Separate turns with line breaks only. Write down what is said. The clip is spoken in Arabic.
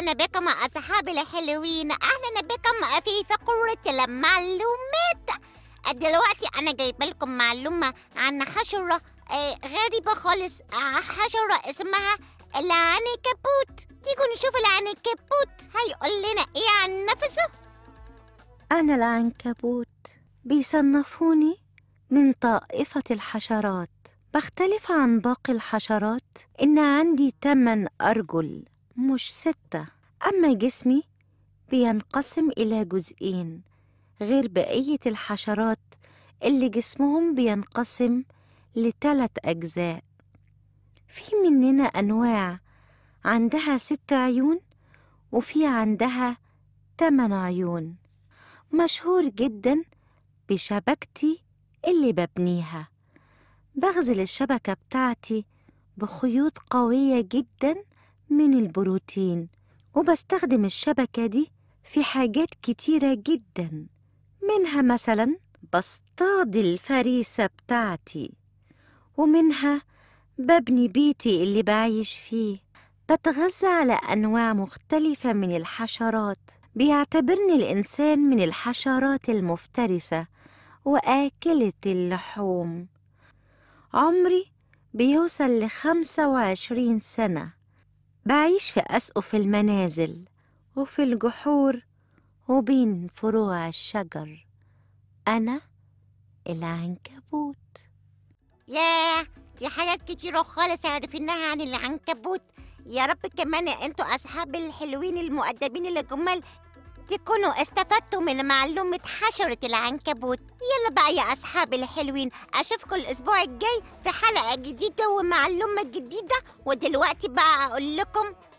أهلا بكم أصحابي الحلوين أهلا بكم في فقرة المعلومات دلوقتي أنا جايبة لكم معلومة عن حشرة آه، غريبة خالص حشرة اسمها العنكبوت تيجوا نشوف العنكبوت هيقول لنا إيه عن نفسه
أنا العنكبوت بيصنفوني من طائفة الحشرات بختلف عن باقي الحشرات إن عندي تمن أرجل مش ستة أما جسمي بينقسم إلى جزئين غير بقية الحشرات اللي جسمهم بينقسم لتلات أجزاء في مننا أنواع عندها ست عيون وفي عندها تمن عيون مشهور جدا بشبكتي اللي ببنيها بغزل الشبكة بتاعتي بخيوط قوية جدا من البروتين وبستخدم الشبكة دي في حاجات كتيرة جدا منها مثلا بصطاد الفريسة بتاعتي ومنها ببني بيتي اللي بعيش فيه بتغذى على أنواع مختلفة من الحشرات بيعتبرني الإنسان من الحشرات المفترسة وآكلة اللحوم عمري بيوصل لخمسة وعشرين سنة بعيش في أسقف المنازل وفي الجحور وبين فروع الشجر أنا العنكبوت
ياه دي حاجات كتيرة خالص عرفناها عن العنكبوت يا رب كمان انتوا أصحاب الحلوين المؤدبين اللي جمال تكونوا استفدتوا من معلومة حشرة العنكبوت يلا بقى يا أصحاب الحلوين أشوفكم الأسبوع الجاي في حلقة جديدة ومعلومة جديدة ودلوقتي بقى أقول لكم